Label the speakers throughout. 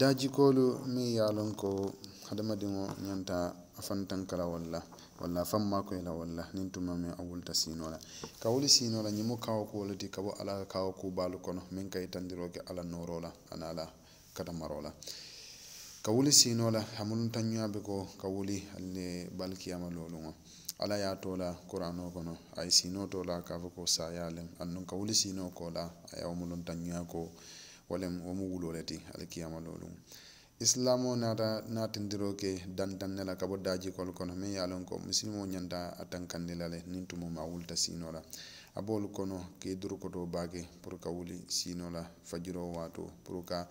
Speaker 1: daajikoolu miŋ ye a loŋ ko hadamadiŋo ñanta a fantanka la walla walla a faŋ maakoyi la walla niŋ tuma miŋ a wulita siinoo la ka wuli siinoo la ñiŋ mu kawo kuo le ti ka bo ala ka kawo kuubaalu kono miŋ ka i ke ala nooroo la aniŋ a la la ka wuli siinoo la hamulunta ñuŋa be ko ka wuli ali le balikiyama looluŋo ala ye a too la kuranoo kono a ye siinoo too la ka a fo ko saayaa lem aduŋ ka wuli siinoo koo la a ye wo mulunta ñuŋa wolem womo wulole ti alkiyama lolum islamo nata natindiroke dantannela kabo daji kol kono min ye lon ko musilimo ñanta a tankandilale nin tumoma wulta sinola a bolu kono ke duru koto bake pour ka wuli sinola fajiro wato pour ka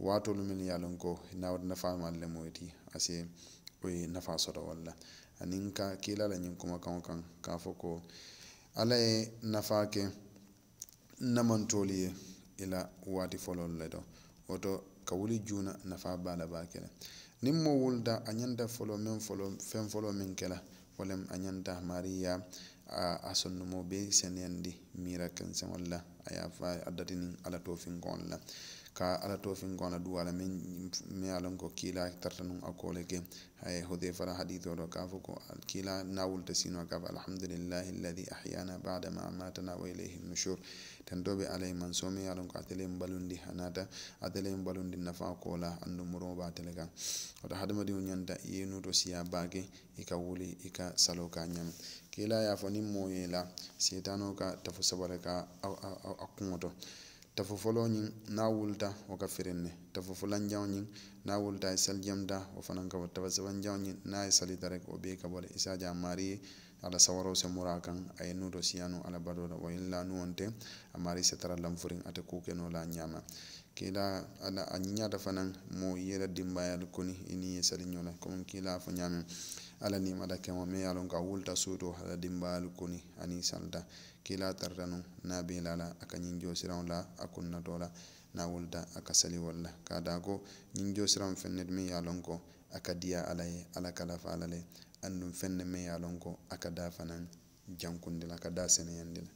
Speaker 1: watolu min ye lon ko naw nafa malle moyti ase oye nafa soto walla anin ka kilala ñin kuma kan kan ka fo ko ala ye nafa ke namantoli ye ila waati folol le to woto ka wuli juuna nafa baa la baa kela niŋ moo wulita a ñanta folo meŋ folo feŋ folo meŋ kela wolem a ñanta maariya a, a sonnumo bee seneyandi miira kenseŋol la a ye a fo a datinin ala tofinkoŋol la ka ala tofinkoŋo la duwala miŋ miŋ ye a ko kiila tarta nuŋ ke aye hudeifa la hadithoo to ka fo ko kiila nawulta sinoo ka fo alhamdulillahi ahyana bada ma amatana wa ilayhi nushur tento be ala ye manso miŋ ye ko ate le hanata ate le ŋ balundi la andu muroo be ate le kaŋ woto hadamadiŋo ñanta i ye nuto siya baake i wuli i ka salo ka ñama fo niŋ moo ye la seitanoo ka tafo sabale a kuŋo to tafofoloo ñiŋ naa wulita wo ka firiŋ ne tafofolanjaŋo ñiŋ naa wulita ye sali jamta wo fanaŋ ka bo tafasabanjaŋo ñiŋ naa ye salita rek wo bee ka bo le isa jaa maari ye ala sawaro se mura kan aye nu do siyanu ala bado la wayin nu wonte amari se tara lamfurin ate ku ke no la nyama kila ala anyada fanan mo yela dimbayal koni ini yesali nyola comme kila fo nyame ala ni mada kemo me yalon ka wulta suto ala dimbayal koni ani salta kila tartanu nabila la akanyin josiran la akunna dola na wulta aka sali walla ka nyin josiran fennet me yalon ko aka diya ala ye ala kalafa ala andum fenne me ye a lon ko a ka daa fanaŋ jankundi la a ka daa seneyandi la